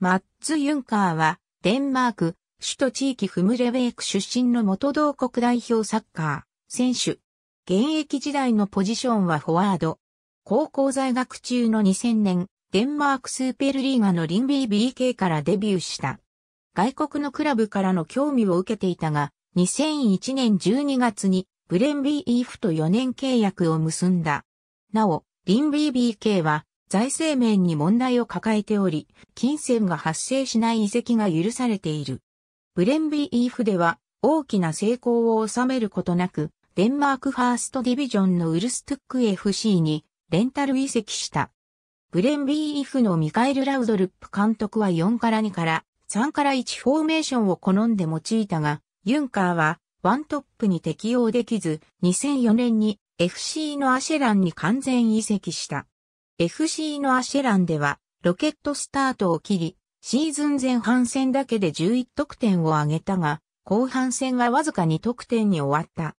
マッツ・ユンカーは、デンマーク、首都地域フムレウェーク出身の元同国代表サッカー、選手。現役時代のポジションはフォワード。高校在学中の2000年、デンマークスーペルリーガのリンビー BK からデビューした。外国のクラブからの興味を受けていたが、2001年12月にブレンビーイーフと4年契約を結んだ。なお、リンビー BK は財政面に問題を抱えており、金銭が発生しない遺跡が許されている。ブレンビーイーフでは大きな成功を収めることなく、デンマークファーストディビジョンのウルストゥック FC にレンタル移籍した。ブレンビーイーフのミカエル・ラウドルップ監督は4から2から3から1フォーメーションを好んで用いたが、ユンカーはワントップに適用できず、2004年に FC のアシェランに完全移籍した。FC のアシェランでは、ロケットスタートを切り、シーズン前半戦だけで11得点を挙げたが、後半戦はわずか2得点に終わった。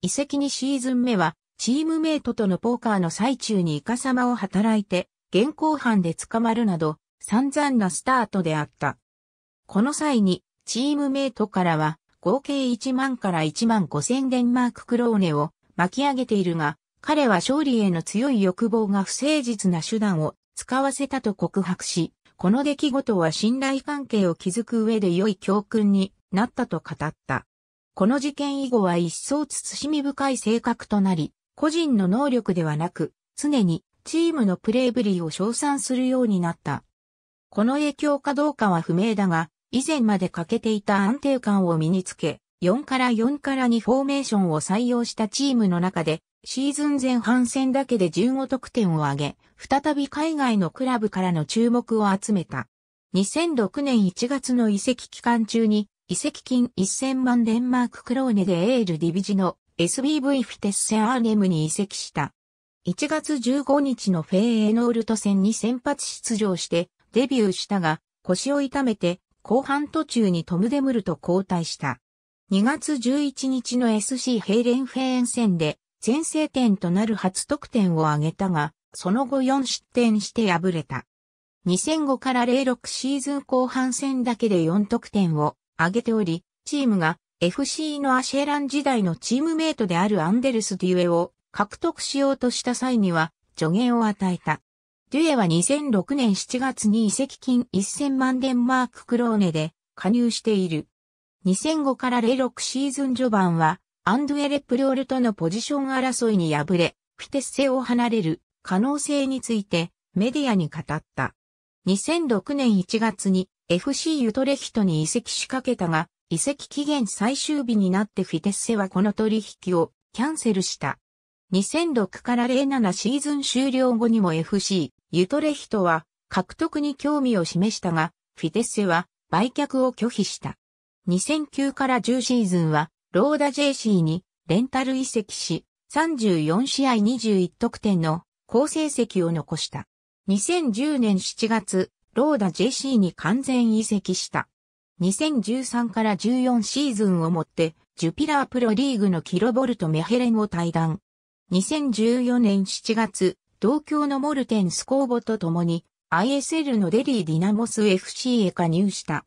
移籍にシーズン目は、チームメイトとのポーカーの最中にイカ様を働いて、現行犯で捕まるなど、散々なスタートであった。この際に、チームメイトからは、合計1万から1万5千デンマーククローネを巻き上げているが、彼は勝利への強い欲望が不誠実な手段を使わせたと告白し、この出来事は信頼関係を築く上で良い教訓になったと語った。この事件以後は一層慎み深い性格となり、個人の能力ではなく、常にチームのプレイぶりを称賛するようになった。この影響かどうかは不明だが、以前まで欠けていた安定感を身につけ、4から4から2フォーメーションを採用したチームの中でシーズン前半戦だけで15得点を挙げ、再び海外のクラブからの注目を集めた。2006年1月の移籍期間中に、移籍金1000万デンマーククローネでエールディビジの SBV フィテッセアーネムに移籍した。1月15日のフェーエノールト戦に先発出場してデビューしたが、腰を痛めて後半途中にトムデムルと交代した。2月11日の SC ヘイレンフェーン戦で先制点となる初得点を挙げたが、その後4失点して敗れた。2005から06シーズン後半戦だけで4得点を挙げており、チームが FC のアシェラン時代のチームメイトであるアンデルス・デュエを獲得しようとした際には助言を与えた。デュエは2006年7月に移籍金1000万デンマーククローネで加入している。2005から06シーズン序盤はアンドゥエレプリオールとのポジション争いに敗れ、フィテッセを離れる可能性についてメディアに語った。2006年1月に FC ユトレヒトに移籍しかけたが、移籍期限最終日になってフィテッセはこの取引をキャンセルした。2006から07シーズン終了後にも FC ユトレヒトは獲得に興味を示したが、フィテッセは売却を拒否した。2009から10シーズンはローダ JC にレンタル移籍し、34試合21得点の好成績を残した。2010年7月、ローダ JC に完全移籍した。2013から14シーズンをもって、ジュピラープロリーグのキロボルト・メヘレンを退団。2014年7月、同郷のモルテン・スコーボと共に、ISL のデリー・ディナモス FC へ加入した。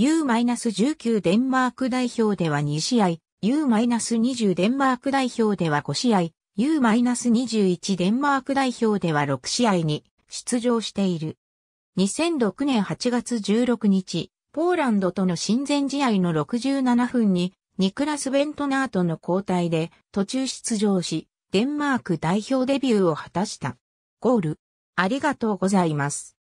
U-19 デンマーク代表では2試合、U-20 デンマーク代表では5試合、U-21 デンマーク代表では6試合に出場している。2006年8月16日、ポーランドとの親善試合の67分に、ニクラス・ベントナートの交代で途中出場し、デンマーク代表デビューを果たした。ゴール。ありがとうございます。